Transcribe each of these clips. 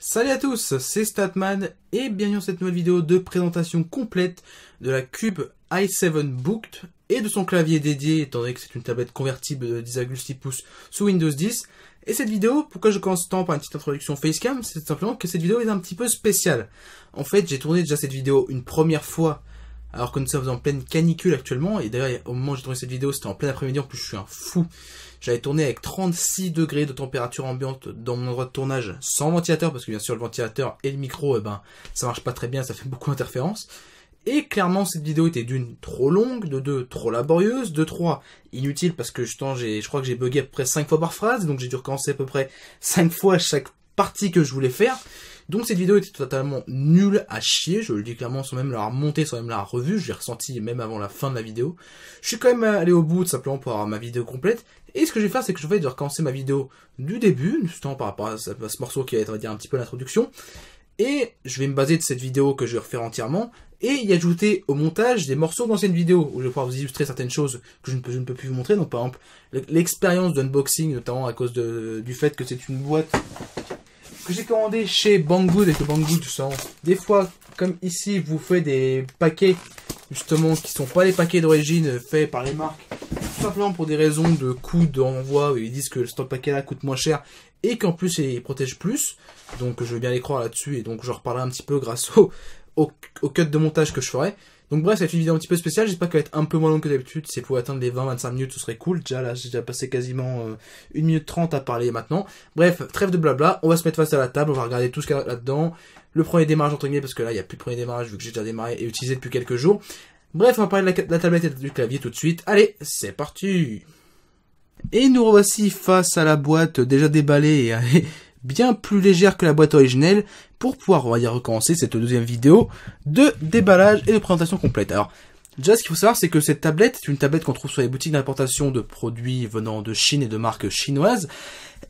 Salut à tous, c'est Statman et bienvenue dans cette nouvelle vidéo de présentation complète de la Cube i7 Booked et de son clavier dédié étant donné que c'est une tablette convertible de 10,6 pouces sous Windows 10. Et cette vidéo, pourquoi je commence tant par une petite introduction facecam, c'est simplement que cette vidéo est un petit peu spéciale. En fait, j'ai tourné déjà cette vidéo une première fois alors que nous sommes en pleine canicule actuellement, et d'ailleurs au moment où j'ai tourné cette vidéo c'était en plein après-midi, en plus je suis un fou, j'avais tourné avec 36 degrés de température ambiante dans mon endroit de tournage, sans ventilateur, parce que bien sûr le ventilateur et le micro, eh ben, ça marche pas très bien, ça fait beaucoup d'interférences, et clairement cette vidéo était d'une trop longue, de deux trop laborieuse, de trois inutile parce que je crois que j'ai bugué à peu près 5 fois par phrase, donc j'ai dû recommencer à peu près 5 fois chaque partie que je voulais faire, donc cette vidéo était totalement nulle à chier, je le dis clairement sans même la remonter, sans même la revue, je l'ai ressenti même avant la fin de la vidéo. Je suis quand même allé au bout simplement pour avoir ma vidéo complète. Et ce que je vais faire, c'est que je vais recommencer ma vidéo du début, justement par rapport à ce, morceau qui va être un petit peu l'introduction. Et je vais me baser de cette vidéo que je vais refaire entièrement et y ajouter au montage des morceaux d'anciennes vidéos où je vais pouvoir vous illustrer certaines choses que je ne peux, plus vous montrer. Donc par exemple l'expérience d'unboxing notamment à cause du fait que c'est une boîte que j'ai commandé chez Banggood et que Banggood, tout ça, hein. des fois, comme ici, vous faites des paquets, justement, qui sont pas les paquets d'origine faits par les marques, tout simplement pour des raisons de coût d'envoi, ils disent que ce paquet là coûte moins cher et qu'en plus il protège plus, donc je veux bien les croire là-dessus et donc je reparlerai un petit peu grâce au, au, au cut de montage que je ferai. Donc bref, c'est une vidéo un petit peu spéciale, j'espère qu'elle va être un peu moins longue que d'habitude, si pour atteindre les 20-25 minutes, ce serait cool, déjà là j'ai déjà passé quasiment euh, une minute trente à parler maintenant. Bref, trêve de blabla, on va se mettre face à la table, on va regarder tout ce qu'il y a là-dedans, le premier démarrage entre guillemets, parce que là il n'y a plus de premier démarrage vu que j'ai déjà démarré et utilisé depuis quelques jours. Bref, on va parler de la, tablette et du clavier tout de suite, allez, c'est parti et nous revoici face à la boîte déjà déballée et, bien plus légère que la boîte originelle pour pouvoir, on va dire, recommencer cette deuxième vidéo de déballage et de présentation complète. Alors, déjà, ce qu'il faut savoir, c'est que cette tablette est une tablette qu'on trouve sur les boutiques d'importation de produits venant de Chine et de marques chinoises.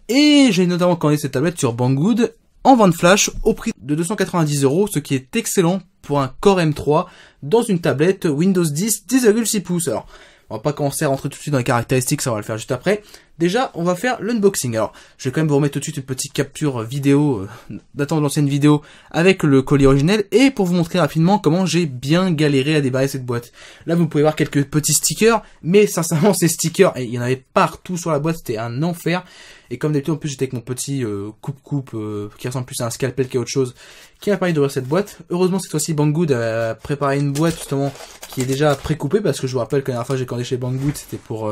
Et j'ai notamment commandé cette tablette sur Banggood en vente flash au prix de 290 euros, ce qui est excellent pour un Core M3 dans une tablette Windows 10 10,6 pouces. Alors, on va pas commencer à rentrer tout de suite dans les caractéristiques, ça on va le faire juste après. Déjà, on va faire l'unboxing. Alors, je vais quand même vous remettre tout de suite une petite capture euh, vidéo euh, datant de l'ancienne vidéo avec le colis originel et pour vous montrer rapidement comment j'ai bien galéré à débarrer cette boîte. Là, vous pouvez voir quelques petits stickers, mais sincèrement, ces stickers, et il y en avait partout sur la boîte, c'était un enfer. Et comme d'habitude, en plus, j'étais avec mon petit euh, coupe-coupe qui ressemble plus à un scalpel qu'à autre chose, qui m'a permis d'ouvrir cette boîte. Heureusement, cette fois-ci, Banggood a préparé une boîte justement qui est déjà précoupée parce que je vous rappelle que la dernière fois j'ai commandé chez Banggood, c'était pour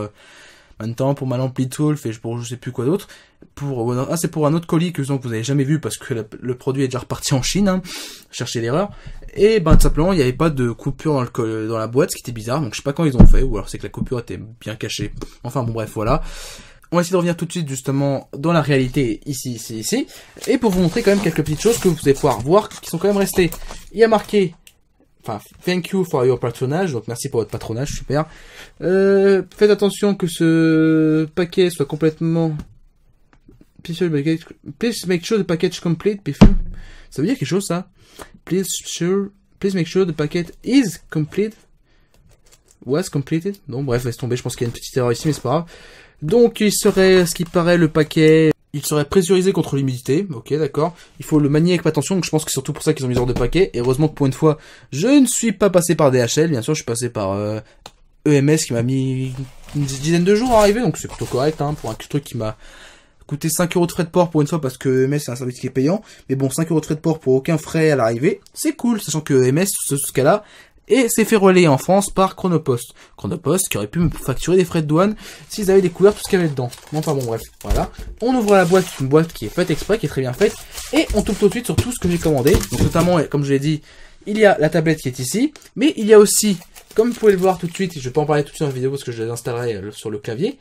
maintenant pour ma lampe Tool, et pour je sais plus quoi d'autre. Pour oh ah c'est pour un autre colis que vous n'avez jamais vu parce que le produit est déjà reparti en Chine. Hein. Cherchez l'erreur. Et ben tout simplement il n'y avait pas de coupure dans, dans la boîte, ce qui était bizarre. Donc je sais pas quand ils ont fait ou alors c'est que la coupure était bien cachée. Enfin bon bref voilà. On va essayer de revenir tout de suite justement dans la réalité ici, ici, ici. Et pour vous montrer quand même quelques petites choses que vous allez pouvoir voir qui sont quand même restées. Il y a marqué enfin thank you for your patronage donc merci pour votre patronage super euh, faites attention que ce paquet soit complètement please make sure the package complete before ça veut dire quelque chose ça please sure please make sure the package is complete was completed non bref laisse tomber je pense qu'il y a une petite erreur ici mais c'est pas grave donc il serait ce qui paraît le paquet il serait pressurisé contre l'humidité. Ok, d'accord. Il faut le manier avec attention. Donc je pense que c'est surtout pour ça qu'ils ont mis hors de paquet. Et heureusement que pour une fois, je ne suis pas passé par DHL. Bien sûr, je suis passé par EMS euh, e qui m'a mis une dizaine de jours à arriver. Donc c'est plutôt correct hein, pour un truc qui m'a coûté 5 euros de frais de port pour une fois parce que EMS c'est un service qui est payant. Mais bon, 5 euros de frais de port pour aucun frais à l'arrivée, c'est cool. Sachant que EMS, ce, ce cas-là, et c'est fait relayer en France par Chronopost. Chronopost qui aurait pu me facturer des frais de douane s'ils avaient découvert tout ce qu'il y avait dedans. Non pas bon, bref, voilà. On ouvre la boîte, une boîte qui est faite exprès, qui est très bien faite, et on tombe tout de suite sur tout ce que j'ai commandé. Donc notamment, comme je l'ai dit, il y a la tablette qui est ici, mais il y a aussi, comme vous pouvez le voir tout de suite, je je vais pas en parler tout de suite dans la vidéo parce que je les installerai euh, sur le clavier,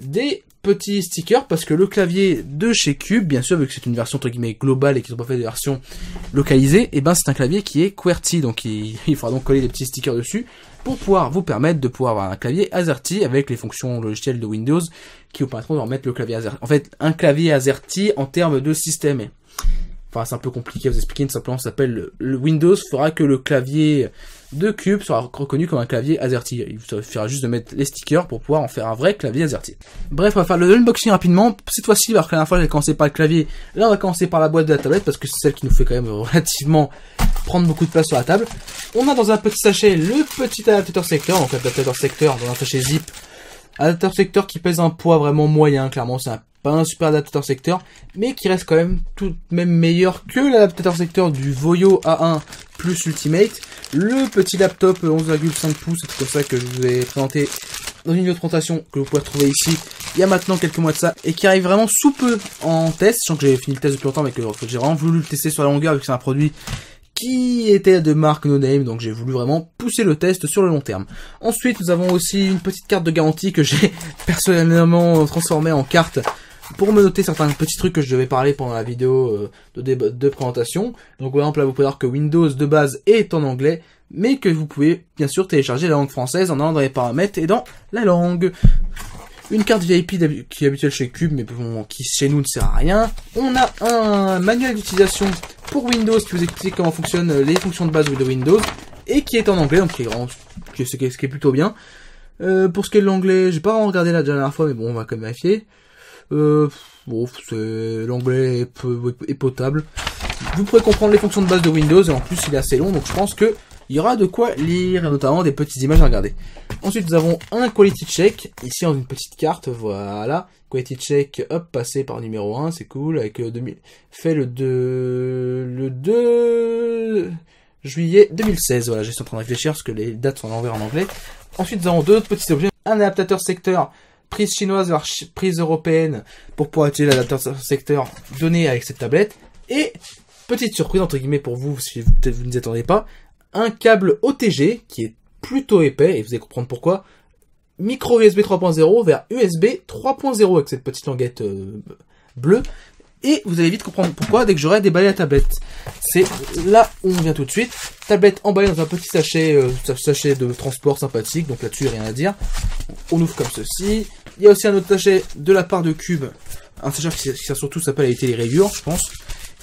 des petits stickers parce que le clavier de chez Cube, bien sûr, vu que c'est une version entre guillemets globale et qu'ils ont pas fait de version localisée, et eh ben c'est un clavier qui est QWERTY, donc il, faudra donc coller des petits stickers dessus pour pouvoir vous permettre de pouvoir avoir un clavier AZERTY avec les fonctions logicielles de Windows qui vous permettront de remettre le clavier AZERTY. En fait, un clavier AZERTY en termes de système. Enfin, c'est un peu compliqué à vous expliquer, simplement, ça s'appelle le Windows fera que le clavier de Cube sera reconnu comme un clavier AZERTY. Il vous suffira juste de mettre les stickers pour pouvoir en faire un vrai clavier AZERTY. Bref, on va faire le unboxing rapidement. Cette fois-ci, alors que la dernière fois j'ai commencé par le clavier, là on va commencer par la boîte de la tablette parce que c'est celle qui nous fait quand même relativement prendre beaucoup de place sur la table. On a dans un petit sachet le petit adaptateur secteur, donc adaptateur secteur dans un sachet zip. Adaptateur secteur qui pèse un poids vraiment moyen, clairement c'est un pas un super adaptateur secteur, mais qui reste quand même tout de même meilleur que l'adaptateur secteur du Voyo A1 plus Ultimate. Le petit laptop 11,5 pouces, c'est comme ça que je vous ai présenté dans une autre présentation que vous pouvez retrouver ici il y a maintenant quelques mois de ça et qui arrive vraiment sous peu en test, sachant que j'ai fini le test depuis longtemps mais que j'ai vraiment voulu le tester sur la longueur vu que c'est un produit qui était de marque no name, donc j'ai voulu vraiment pousser le test sur le long terme. Ensuite, nous avons aussi une petite carte de garantie que j'ai personnellement transformée en carte pour me noter certains petits trucs que je devais parler pendant la vidéo euh, de, de présentation. Donc par exemple là vous pouvez voir que Windows de base est en anglais, mais que vous pouvez bien sûr télécharger la langue française en allant dans les paramètres et dans la langue. Une carte VIP qui est habituelle chez Cube, mais qui chez nous ne sert à rien. On a un manuel d'utilisation pour Windows qui vous explique comment fonctionnent les fonctions de base de Windows et qui est en anglais, donc qui est, ce qui est plutôt bien. Euh, pour ce qui est de l'anglais, j'ai pas regardé la dernière fois, mais bon, on va quand même vérifier. Euh, bon, l'anglais est, potable. Vous pourrez comprendre les fonctions de base de Windows et en plus il est assez long donc je pense que il y aura de quoi lire notamment des petites images à regarder. Ensuite nous avons un quality check ici en une petite carte voilà quality check hop passé par numéro 1 c'est cool avec 2000 euh, fait le 2 le 2 juillet 2016 voilà je suis en train de réfléchir parce que les dates sont à en anglais. Ensuite nous avons deux petits objets un adaptateur secteur prise chinoise, vers prise européenne, pour pouvoir utiliser l'adaptateur secteur donné avec cette tablette. Et, petite surprise, entre guillemets, pour vous, si vous, vous ne attendez pas, un câble OTG, qui est plutôt épais, et vous allez comprendre pourquoi, micro USB 3.0 vers USB 3.0 avec cette petite languette euh, bleue, et vous allez vite comprendre pourquoi dès que j'aurai déballé la tablette. C'est là où on vient tout de suite. Tablette emballée dans un petit sachet, euh, sachet de transport sympathique, donc là-dessus rien à dire. On ouvre comme ceci. Il y a aussi un autre sachet de la part de Cube, un sachet qui, s'appelle surtout s'appelle les rayures je pense.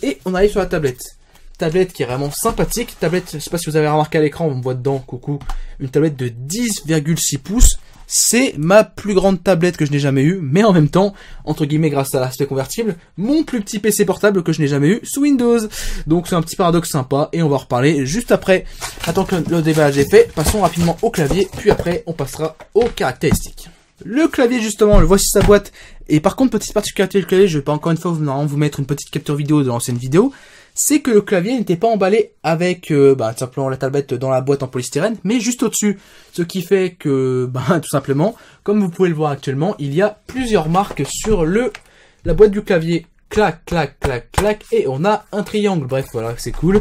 Et on arrive sur la tablette tablette qui est vraiment sympathique. Tablette, je sais pas si vous avez remarqué à l'écran, on voit dedans, coucou. Une tablette de 10,6 pouces. C'est ma plus grande tablette que je n'ai jamais eue, mais en même temps, entre guillemets, grâce à l'aspect convertible, mon plus petit PC portable que je n'ai jamais eu sous Windows. Donc c'est un petit paradoxe sympa et on va en reparler juste après. Attends que le déballage est fait, passons rapidement au clavier, puis après on passera aux caractéristiques. Le clavier justement, le voici sa boîte. Et par contre, petite particularité du clavier, je vais pas encore une fois vous mettre une petite capture vidéo de l'ancienne vidéo c'est que le clavier n'était pas emballé avec euh, bah, simplement la tablette dans la boîte en polystyrène, mais juste au-dessus. Ce qui fait que, bah, tout simplement, comme vous pouvez le voir actuellement, il y a plusieurs marques sur le la boîte du clavier. Clac, clac, clac, clac, et on a un triangle. Bref, voilà, c'est cool.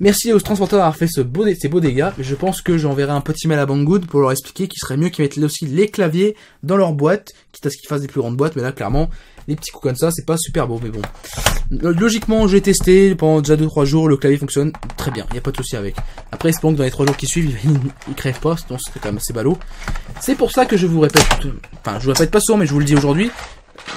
Merci aux transporteurs d'avoir fait ce beau ces beaux dégâts. Je pense que j'enverrai un petit mail à Banggood pour leur expliquer qu'il serait mieux qu'ils mettent aussi les claviers dans leur boîte, quitte à ce qu'ils fassent des plus grandes boîtes, mais là clairement les petits coups comme ça, c'est pas super beau, mais bon. Euh, logiquement, j'ai testé pendant déjà 2-3 jours, le clavier fonctionne très bien, il y a pas de souci avec. Après, espérons que dans les 3 jours qui suivent, il, crève pas, sinon c'est quand même assez ballot. C'est pour ça que je vous répète, enfin, je vous répète pas souvent, mais je vous le dis aujourd'hui,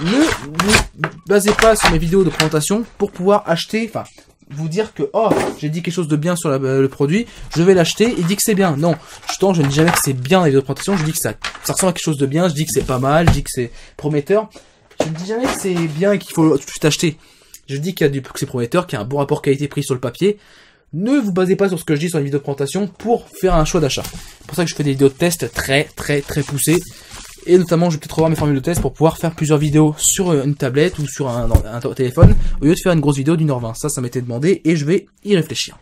ne vous basez pas sur mes vidéos de présentation pour pouvoir acheter, enfin, vous dire que oh j'ai dit quelque chose de bien sur euh, le produit, je vais l'acheter, il dit que c'est bien. Non, je je ne dis jamais que c'est bien les vidéos de présentation, je dis que ça, ça ressemble à quelque chose de bien, je dis que c'est pas mal, je dis que c'est prometteur. Je ne dis jamais que c'est bien et qu'il faut tout de acheter. Je dis qu'il y a du, que c'est prometteur, qu'il y a un bon rapport qualité-prix sur le papier. Ne vous basez pas sur ce que je dis sur les vidéos de présentation pour faire un choix d'achat. C'est pour ça que je fais des vidéos de test très très très poussées. Et notamment, je vais peut-être revoir mes formules de test pour pouvoir faire plusieurs vidéos sur euh, une tablette ou sur un, téléphone au lieu de faire une grosse vidéo d'une heure vingt. Ça, ça m'était demandé et je vais y réfléchir.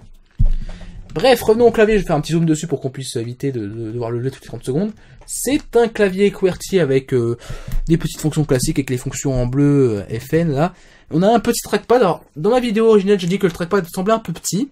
Bref, revenons au clavier, je vais faire un petit zoom dessus pour qu'on puisse éviter de, voir le jeu toutes les 30 secondes. C'est un clavier QWERTY avec euh, des petites fonctions classiques, avec les fonctions en bleu euh, FN là. On a un petit trackpad, alors dans ma vidéo originale j'ai dit que le trackpad semblait un peu petit.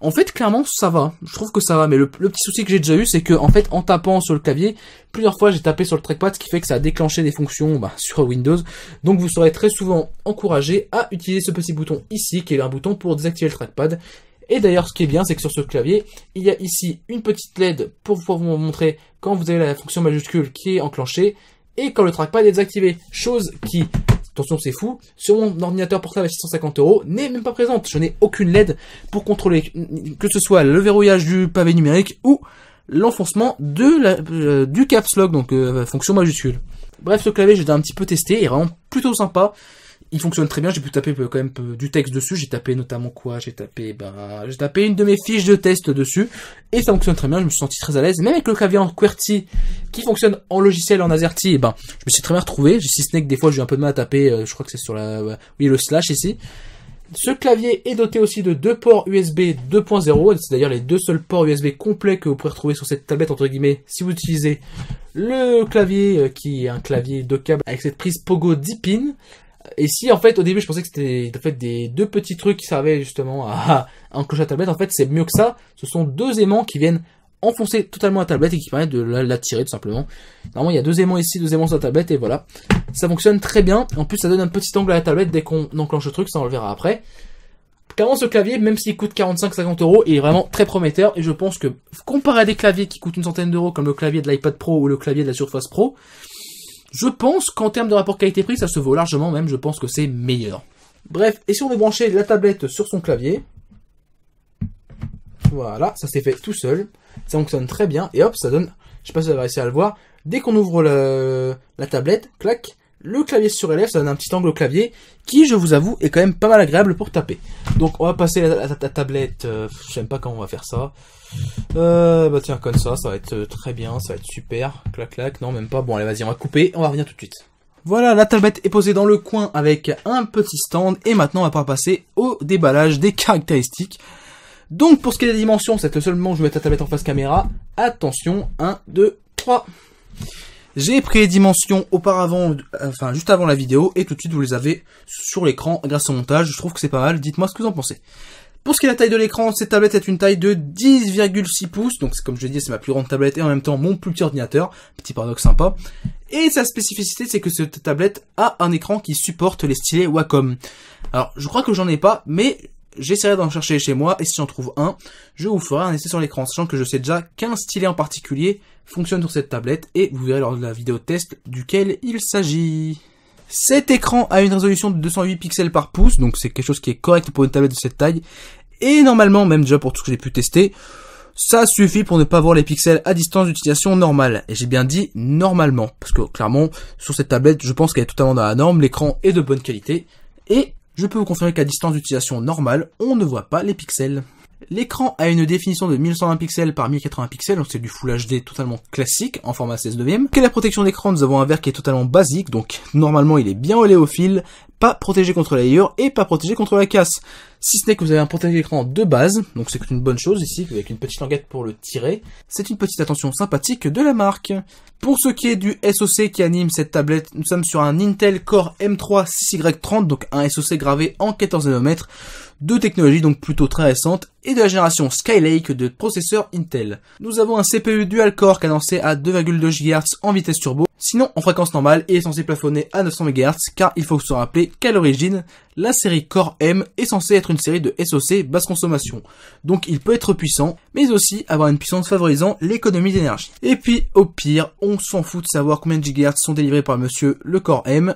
En fait, clairement, ça va. Je trouve que ça va. Mais le, petit souci que j'ai déjà eu, c'est que, en fait, en tapant sur le clavier, plusieurs fois, j'ai tapé sur le trackpad, ce qui fait que ça a déclenché des fonctions bah, sur Windows. Donc, vous serez très souvent encouragé à utiliser ce petit bouton ici, qui est un bouton pour désactiver le trackpad. Et d'ailleurs, ce qui est bien, c'est que sur ce clavier, il y a ici une petite LED pour pouvoir vous montrer quand vous avez la fonction majuscule qui est enclenchée et quand le trackpad est désactivé. Chose qui, attention c'est fou, sur mon ordinateur portable à 650 euros n'est même pas présente. Je n'ai aucune LED pour contrôler que ce soit le verrouillage du pavé numérique ou l'enfoncement de la, euh, du caps lock, donc euh, fonction majuscule. Bref, ce clavier, j'ai un petit peu testé, il est vraiment plutôt sympa il fonctionne très bien. J'ai pu taper euh, quand même euh, du texte dessus. J'ai tapé notamment quoi J'ai tapé bah, j'ai tapé une de mes fiches de test dessus et ça fonctionne très bien. Je me suis senti très à l'aise. Même avec le clavier en QWERTY qui fonctionne en logiciel en AZERTY, eh ben je me suis très bien retrouvé. Si ce n'est que des fois j'ai un peu de mal à taper. Euh, je crois que c'est sur la oui le slash ici. Ce clavier est doté aussi de deux ports USB 2.0, c'est d'ailleurs les deux seuls ports USB complets que vous pourrez retrouver sur cette tablette entre guillemets si vous utilisez le clavier qui est un clavier de câble avec cette prise Pogo 10 pins et si en fait au début je pensais que c'était en fait des deux petits trucs qui servaient justement à enclencher la tablette, en fait c'est mieux que ça. Ce sont deux aimants qui viennent enfoncer totalement la tablette et qui permettent de tirer tout simplement. Normalement il y a deux aimants ici, deux aimants sur la tablette et voilà. Ça fonctionne très bien. En plus ça donne un petit angle à la tablette dès qu'on enclenche le truc, ça on le verra après. Carrément ce clavier, même s'il coûte 45-50 euros, est vraiment très prometteur et je pense que comparé à des claviers qui coûtent une centaine d'euros comme le clavier de l'iPad Pro ou le clavier de la Surface Pro, je pense qu'en termes de rapport qualité-prix, ça se vaut largement même, je pense que c'est meilleur. Bref, et si on veut brancher la tablette sur son clavier, voilà, ça s'est fait tout seul, ça fonctionne très bien, et hop, ça donne, je sais pas si vous avez réussi à le voir, dès qu'on ouvre la tablette, clac, le clavier sur élève, ça donne un petit angle au clavier qui, je vous avoue, est quand même pas mal agréable pour taper. Donc on va passer à la, tablette, Je ne sais pas comment on va faire ça. Euh, bah tiens, comme ça, ça va être euh, très bien, ça va être super. Clac clac, non même pas. Bon allez vas-y, on va couper, on va revenir tout de suite. Voilà, la tablette est posée dans le coin avec un petit stand et maintenant on va pouvoir passer au déballage des caractéristiques. Donc pour ce qui est des dimensions, c'est seulement seul où je vais mettre la tablette en face caméra. Attention, 1, 2, 3. J'ai pris les dimensions auparavant, euh, enfin juste avant la vidéo, et tout de suite vous les avez sur l'écran grâce au montage. Je trouve que c'est pas mal, dites-moi ce que vous en pensez. Pour ce qui est de la taille de l'écran, cette tablette est une taille de 10,6 pouces, donc comme je l'ai dit, c'est ma plus grande tablette et en même temps mon plus petit ordinateur, petit paradoxe sympa. Et sa spécificité, c'est que cette tablette a un écran qui supporte les stylets Wacom. Alors, je crois que j'en ai pas, mais j'essaierai d'en chercher chez moi, et si j'en trouve un, je vous ferai un essai sur l'écran, sachant que je sais déjà qu'un stylet en particulier fonctionne sur cette tablette, et vous verrez lors de la vidéo test duquel il s'agit. Cet écran a une résolution de 208 pixels par pouce, donc c'est quelque chose qui est correct pour une tablette de cette taille, et normalement, même déjà pour tout ce que j'ai pu tester, ça suffit pour ne pas voir les pixels à distance d'utilisation normale. Et j'ai bien dit normalement, parce que clairement, sur cette tablette, je pense qu'elle est totalement dans la norme, l'écran est de bonne qualité, et je peux vous confirmer qu'à distance d'utilisation normale, on ne voit pas les pixels. L'écran a une définition de 1120 pixels par 1080 pixels, donc c'est du Full HD totalement classique en format 16 neuvième. est la protection d'écran, nous avons un verre qui est totalement basique, donc normalement il est bien oléophile, pas protégé contre la et pas protégé contre la casse. Si ce n'est que vous avez un protège d'écran de base, donc c'est une bonne chose ici, avec une petite languette pour le tirer. C'est une petite attention sympathique de la marque. Pour ce qui est du SoC qui anime cette tablette, nous sommes sur un Intel Core M3 6Y30, donc un SoC gravé en 14 nanomètres, de technologie donc plutôt très récente, et de la génération Skylake de processeurs Intel. Nous avons un CPU dual-core cadencé à 2,2 GHz en vitesse turbo, sinon en fréquence normale et est censé plafonner à 900 MHz, car il faut se rappeler qu'à l'origine, la série Core M est censée être une série de SoC basse consommation, donc il peut être puissant, mais aussi avoir une puissance favorisant l'économie d'énergie. Et puis au pire, on on s'en fout de savoir combien de gigahertz sont délivrés par monsieur le Core M.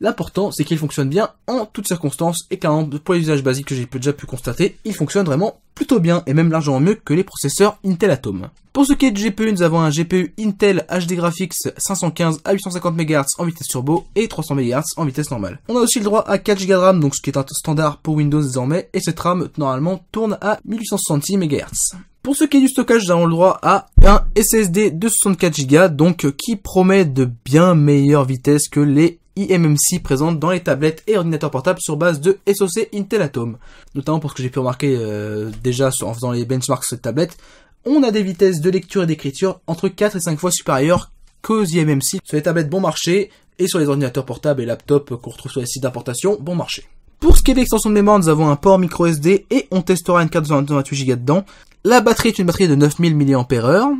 L'important, c'est qu'il fonctionne bien en toutes circonstances et clairement, pour les usages basiques que j'ai déjà pu constater, il fonctionne vraiment plutôt bien et même largement mieux que les processeurs Intel Atom. Pour ce qui est du GPU, nous avons un GPU Intel HD Graphics 515 à 850 MHz en vitesse turbo et 300 MHz en vitesse normale. On a aussi le droit à 4 Go de RAM, donc ce qui est un standard pour Windows désormais, et cette RAM normalement tourne à 1866 MHz. Pour ce qui est du stockage, nous avons le droit à un SSD de 64 Go, donc euh, qui promet de bien meilleures vitesses que les IMMC présentes dans les tablettes et ordinateurs portables sur base de SoC Intel Atom. Notamment pour ce que j'ai pu remarquer euh, déjà en faisant les benchmarks sur cette tablette, on a des vitesses de lecture et d'écriture entre 4 et 5 fois supérieures qu'aux IMMC sur les tablettes bon marché et sur les ordinateurs portables et laptops qu'on retrouve sur les sites d'importation bon marché. Pour ce qui est de l'extension de mémoire, nous avons un port micro SD et on testera une carte de 28 Go dedans. La batterie est une batterie de 9000 mAh.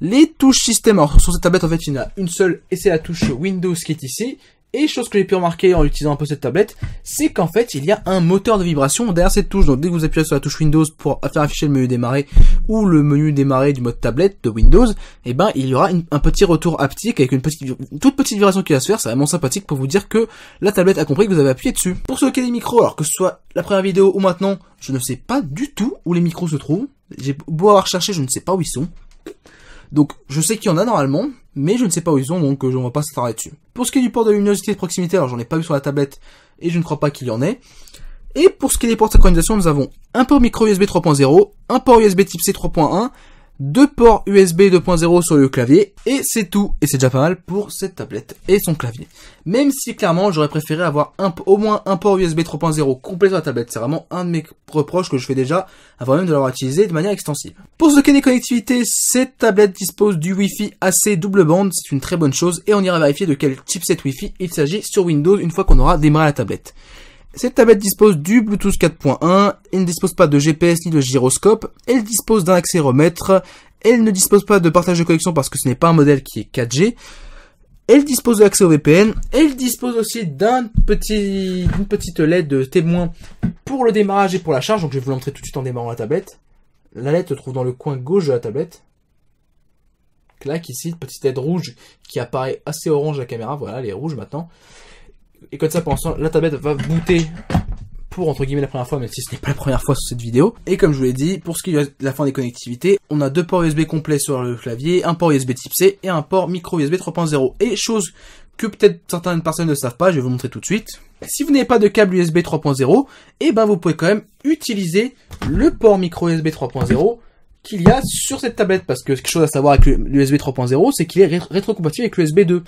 Les touches système, alors sur cette tablette en fait il y en a une seule et c'est la touche Windows qui est ici et chose que j'ai pu remarquer en utilisant un peu cette tablette, c'est qu'en fait, il y a un moteur de vibration derrière cette touche. Donc dès que vous appuyez sur la touche Windows pour faire afficher le menu démarrer ou le menu démarrer du mode tablette de Windows, eh ben il y aura un petit retour haptique avec une petite toute petite vibration qui va se faire, c'est vraiment sympathique pour vous dire que la tablette a compris que vous avez appuyé dessus. Pour ce qui est des micros, alors que ce soit la première vidéo ou maintenant, je ne sais pas du tout où les micros se trouvent. J'ai beau avoir cherché, je ne sais pas où ils sont. Donc je sais qu'il y en a normalement, mais je ne sais pas où ils sont, donc euh, je ne vais pas s'attarder dessus. Pour ce qui est du port de luminosité de proximité, alors j'en ai pas vu sur la tablette, et je ne crois pas qu'il y en ait. Et pour ce qui est des ports de synchronisation, nous avons un port micro USB 3.0, un port USB type C 3.1, deux ports USB 2.0 sur le clavier, et c'est tout. Et c'est déjà pas mal pour cette tablette et son clavier. Même si clairement j'aurais préféré avoir un, au moins un port USB 3.0 complet sur la tablette, c'est vraiment un de mes reproches que je fais déjà, avant même de l'avoir utilisé de manière extensive. Pour ce qui est des connectivités, cette tablette dispose du Wi-Fi AC double bande, c'est une très bonne chose, et on ira vérifier de quel chipset Wi-Fi il s'agit sur Windows une fois qu'on aura démarré la tablette. Cette tablette dispose du Bluetooth 4.1, elle ne dispose pas de GPS ni de gyroscope, elle dispose d'un accéléromètre, elle ne dispose pas de partage de connexion parce que ce n'est pas un modèle qui est 4G, elle dispose d'accès au VPN. Elle dispose aussi d'un petit, d'une petite LED de témoin pour le démarrage et pour la charge. Donc je vais vous l'entrer tout de suite en démarrant la tablette. La LED se trouve dans le coin gauche de la tablette. Clac ici, petite LED rouge qui apparaît assez orange à la caméra. Voilà, elle est rouge maintenant. Et comme ça, pour l'instant, la tablette va booter pour entre guillemets la première fois, même si ce n'est pas la première fois sur cette vidéo. Et comme je vous l'ai dit, pour ce qui est de la fin des connectivités, on a deux ports USB complets sur le clavier, un port USB type C et un port micro USB 3.0. Et chose que peut-être certaines personnes ne savent pas, je vais vous montrer tout de suite. Si vous n'avez pas de câble USB 3.0, eh ben vous pouvez quand même utiliser le port micro USB 3.0 qu'il y a sur cette tablette parce que quelque chose à savoir avec l'USB 3.0 c'est qu'il est, est rétrocompatible avec l'USB 2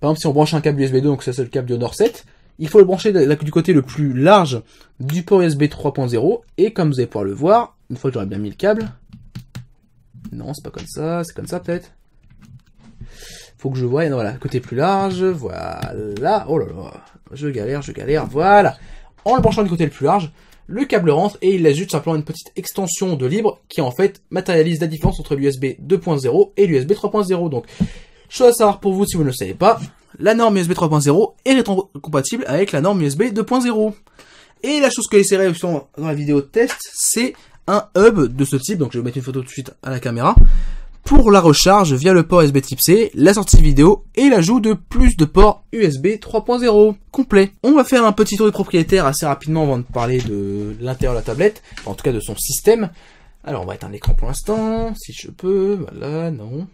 par exemple, si on branche un câble USB 2, donc ça c'est le câble Nord 7, il faut le brancher du côté le plus large du port USB 3.0. Et comme vous allez pouvoir le voir, une fois que j'aurai bien mis le câble, non, c'est pas comme ça, c'est comme ça peut-être. Faut que je voie, voilà, côté plus large, voilà. Oh là là, je galère, je galère, voilà. En le branchant du côté le plus large, le câble rentre et il juste simplement une petite extension de libre qui en fait matérialise la différence entre l'USB 2.0 et l'USB 3.0. Donc Chose à savoir pour vous si vous ne le savez pas, la norme USB 3.0 est rétrocompatible avec la norme USB 2.0. Et la chose que j'essaierai dans la vidéo de test, c'est un hub de ce type, donc je vais mettre une photo tout de suite à la caméra, pour la recharge via le port USB type C, la sortie vidéo et l'ajout de plus de ports USB 3.0 complet. On va faire un petit tour du propriétaire assez rapidement avant de parler de l'intérieur de la tablette, en tout cas de son système. Alors on va un écran pour l'instant, si je peux, voilà, non,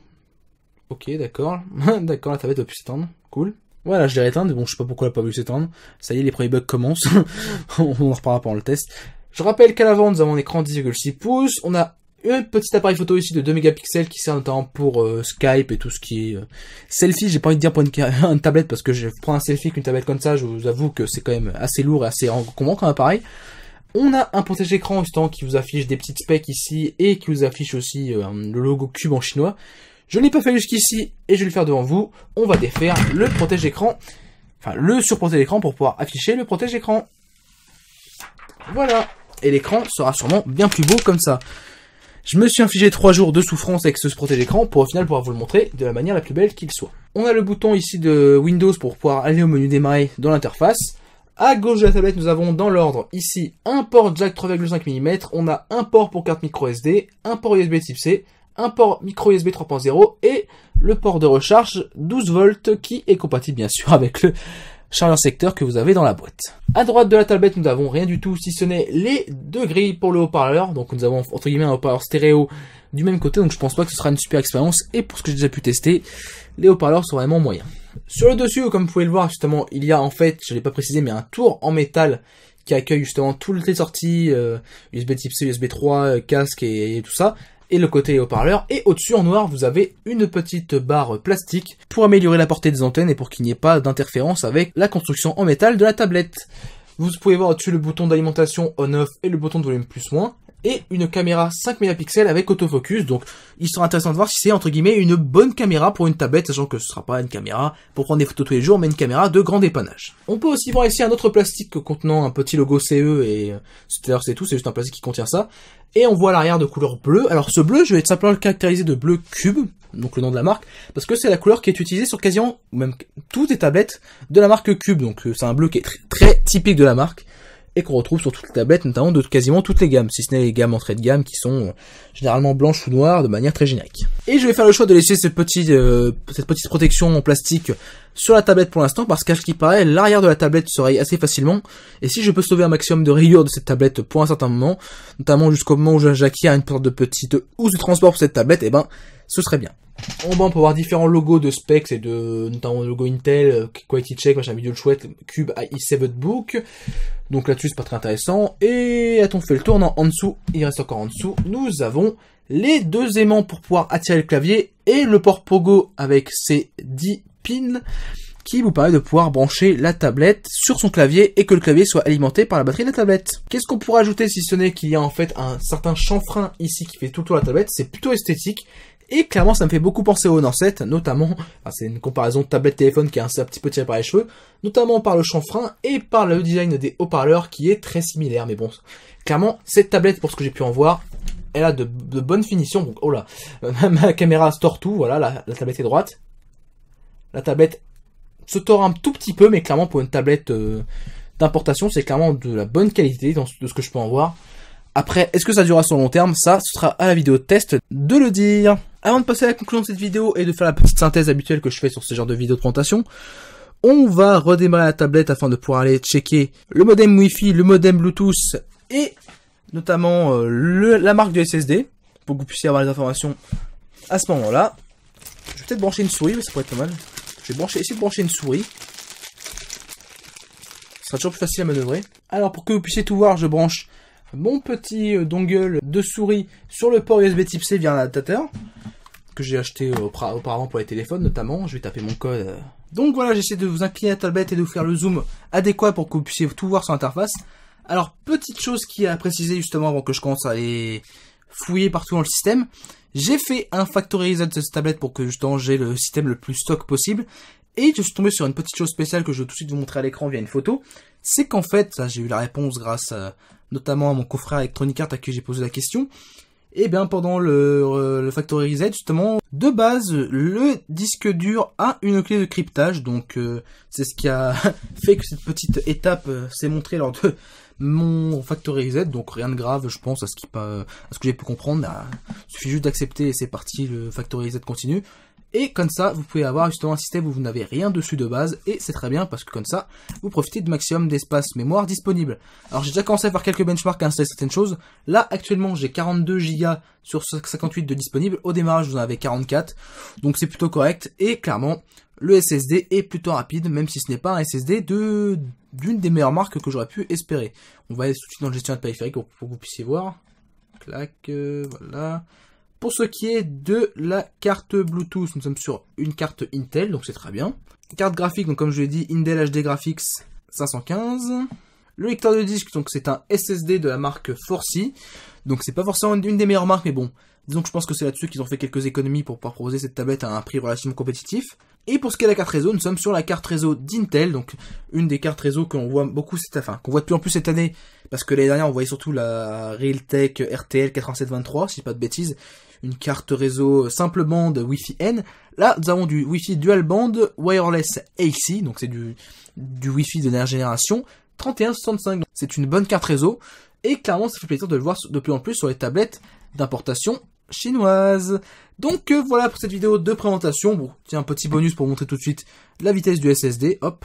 Ok, d'accord. d'accord, la tablette a pu s'étendre. Cool. Voilà, je l'ai éteinte. Bon, je sais pas pourquoi elle a pas pu s'étendre. Ça y est, les premiers bugs commencent. on en reparlera pendant le test. Je rappelle qu'à l'avant, nous avons un écran 10,6 pouces. On a un petit appareil photo ici de 2 mégapixels qui sert notamment pour euh, Skype et tout ce qui est euh, selfie. J'ai pas envie de dire pour une, tablette parce que je prends un selfie qu'une tablette comme ça. Je vous avoue que c'est quand même assez lourd et assez encombrant comme appareil. On a un protège écran qui vous affiche des petites specs ici et qui vous affiche aussi euh, le logo cube en chinois. Je ne l'ai pas fait jusqu'ici et je vais le faire devant vous. On va défaire le protège écran, enfin le surprotège écran pour pouvoir afficher le protège écran. Voilà. Et l'écran sera sûrement bien plus beau comme ça. Je me suis infligé trois jours de souffrance avec ce protège écran pour au final pouvoir vous le montrer de la manière la plus belle qu'il soit. On a le bouton ici de Windows pour pouvoir aller au menu démarrer dans l'interface. À gauche de la tablette, nous avons dans l'ordre ici un port jack 3,5 mm, on a un port pour carte micro SD, un port USB type C, un port micro USB 3.0 et le port de recharge 12 volts qui est compatible bien sûr avec le chargeur secteur que vous avez dans la boîte. À droite de la tablette, nous n'avons rien du tout si ce n'est les deux grilles pour le haut-parleur. Donc nous avons entre guillemets un haut-parleur stéréo du même côté, donc je pense pas que ce sera une super expérience et pour ce que j'ai déjà pu tester, les haut-parleurs sont vraiment moyens. Sur le dessus, comme vous pouvez le voir justement, il y a en fait, je l'ai pas précisé mais un tour en métal qui accueille justement toutes les sorties USB euh, type C, USB 3, euh, casque et tout ça et le côté haut-parleur. Et au-dessus, en noir, vous avez une petite barre plastique pour améliorer la portée des antennes et pour qu'il n'y ait pas d'interférence avec la construction en métal de la tablette. Vous pouvez voir au-dessus le bouton d'alimentation on-off et le bouton de volume plus-moins et une caméra 5 mégapixels avec autofocus. Donc, il sera intéressant de voir si c'est entre guillemets une bonne caméra pour une tablette, sachant que ce sera pas une caméra pour prendre des photos tous les jours, mais une caméra de grand dépannage. On peut aussi voir ici un autre plastique contenant un petit logo CE et c'est euh, tout, c'est juste un plastique qui contient ça. Et on voit l'arrière de couleur bleue. Alors ce bleu, je vais simplement le caractériser de bleu cube, donc le nom de la marque, parce que c'est la couleur qui est utilisée sur quasiment même toutes les tablettes de la marque Cube. Donc euh, c'est un bleu qui est très, très typique de la marque et qu'on retrouve sur toutes les tablettes, notamment de quasiment toutes les gammes, si ce n'est les gammes entrées de gamme qui sont euh, généralement blanches ou noires de manière très générique. Et je vais faire le choix de laisser euh, cette petite protection en plastique sur la tablette pour l'instant parce qu'à ce qui paraît, l'arrière de la tablette se raye assez facilement et si je peux sauver un maximum de rayures de cette tablette pour un certain moment, notamment jusqu'au moment où à une sorte de petite housse de transport pour cette tablette, et eh ben ce serait bien on peut voir différents logos de specs et de notamment logo Intel, euh, Quality Check, machin vidéo le chouette, Cube i7 Book. Donc là-dessus c'est pas très intéressant. Et a-t-on fait le tour Non, en dessous, il reste encore en dessous. Nous avons les deux aimants pour pouvoir attirer le clavier et le port Pogo avec ses 10 pins qui vous permet de pouvoir brancher la tablette sur son clavier et que le clavier soit alimenté par la batterie de la tablette. Qu'est-ce qu'on pourrait ajouter si ce n'est qu'il y a en fait un certain chanfrein ici qui fait tout le tour de la tablette, c'est plutôt esthétique et clairement, ça me fait beaucoup penser au Honor 7, notamment, c'est une comparaison tablette-téléphone qui est un, petit peu tirée par les cheveux, notamment par le chanfrein et par le design des haut-parleurs qui est très similaire. Mais bon, clairement, cette tablette, pour ce que j'ai pu en voir, elle a de, bonnes finitions. Donc, oh là, ma caméra se tord tout, voilà, la, tablette est droite. La tablette se tord un tout petit peu, mais clairement, pour une tablette euh, d'importation, c'est clairement de la bonne qualité de ce que je peux en voir. Après, est-ce que ça durera sur le long terme Ça, ce sera à la vidéo de test de le dire. Avant de passer à la conclusion de cette vidéo et de faire la petite synthèse habituelle que je fais sur ce genre de vidéo de présentation, on va redémarrer la tablette afin de pouvoir aller checker le modem Wi-Fi, le modem Bluetooth et notamment euh, la marque du SSD pour que vous puissiez avoir les informations à ce moment-là. Je vais peut-être brancher une souris, mais ça pourrait être pas mal. Je vais brancher, essayer de brancher une souris. Ce sera toujours plus facile à manœuvrer. Alors pour que vous puissiez tout voir, je branche mon petit euh, dongle de souris sur le port USB type C via un adaptateur que j'ai acheté euh, auparavant pour les téléphones notamment. Je vais taper mon code. Euh. Donc voilà, j'essaie de vous incliner la tablette et de vous faire le zoom adéquat pour que vous puissiez tout voir sur l'interface. Alors, petite chose qui a préciser justement avant que je commence à aller fouiller partout dans le système. J'ai fait un factorizer de cette tablette pour que justement j'ai le système le plus stock possible. Et je suis tombé sur une petite chose spéciale que je vais tout de suite vous montrer à l'écran via une photo. C'est qu'en fait, j'ai eu la réponse grâce à notamment à mon confrère Electronic Arts à qui j'ai posé la question, et eh bien pendant le, euh, le, Factory Reset, justement, de base, le disque dur a une clé de cryptage, donc euh, c'est ce qui a fait que cette petite étape euh, s'est montrée lors de mon Factory Reset, donc rien de grave, je pense, à ce, qui, à ce que j'ai pu comprendre. Ah, il suffit juste d'accepter et c'est parti, le Factory Reset continue. Et comme ça, vous pouvez avoir justement un système où vous n'avez rien dessus de base. Et c'est très bien parce que comme ça, vous profitez du maximum d'espace mémoire disponible. Alors j'ai déjà commencé à faire quelques benchmarks à installer certaines choses. Là, actuellement, j'ai 42 Go sur 58 de disponible. Au démarrage, vous en avez 44. Donc c'est plutôt correct. Et clairement, le SSD est plutôt rapide, même si ce n'est pas un SSD de d'une des meilleures marques que j'aurais pu espérer. On va aller tout de suite dans le gestionnaire de périphérique pour, que vous puissiez voir. Clac, euh, voilà. Pour ce qui est de la carte Bluetooth, nous sommes sur une carte Intel, donc c'est très bien. Carte graphique, donc comme je l'ai dit, Intel HD Graphics 515. Le lecteur de disque, donc c'est un SSD de la marque Forcy. Donc c'est pas forcément une des meilleures marques, mais bon, disons que je pense que c'est là-dessus qu'ils ont fait quelques économies pour pouvoir proposer cette tablette à un prix relativement compétitif. Et pour ce qui est de la carte réseau, nous sommes sur la carte réseau d'Intel, donc une des cartes réseau qu'on voit beaucoup cette qu'on voit de plus en plus cette année, parce que l'année dernière on voyait surtout la Realtek RTL 8723, si je pas de bêtises, une carte réseau euh, simple bande Wi-Fi N. Là, nous avons du Wi-Fi dual band wireless AC, donc c'est du, du Wi-Fi de dernière génération, 3165. C'est une bonne carte réseau, et clairement, ça fait plaisir de le voir de plus en plus sur les tablettes d'importation chinoise. Donc euh, voilà pour cette vidéo de présentation. Bon, tiens, un petit bonus pour montrer tout de suite la vitesse du SSD. Hop,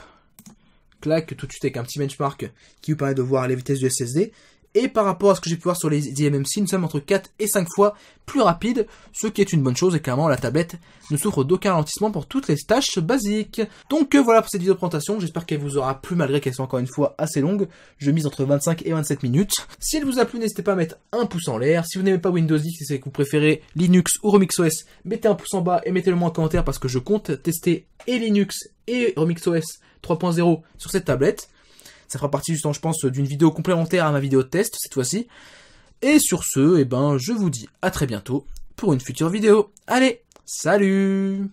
clac, tout de suite avec un petit benchmark qui vous permet de voir les vitesses du SSD. Et par rapport à ce que j'ai pu voir sur les DMMC, nous sommes entre 4 et 5 fois plus rapides, ce qui est une bonne chose et clairement la tablette ne souffre d'aucun ralentissement pour toutes les tâches basiques. Donc euh, voilà pour cette vidéo de présentation, j'espère qu'elle vous aura plu malgré qu'elle soit encore une fois assez longue, je mise entre 25 et 27 minutes. Si elle vous a plu, n'hésitez pas à mettre un pouce en l'air, si vous n'aimez pas Windows 10, et c'est que vous préférez Linux ou OS, mettez un pouce en bas et mettez-le moi en commentaire parce que je compte tester et Linux et OS 3.0 sur cette tablette. Ça fera partie justement, je pense, d'une vidéo complémentaire à ma vidéo de test cette fois-ci. Et sur ce, eh ben, je vous dis à très bientôt pour une future vidéo. Allez, salut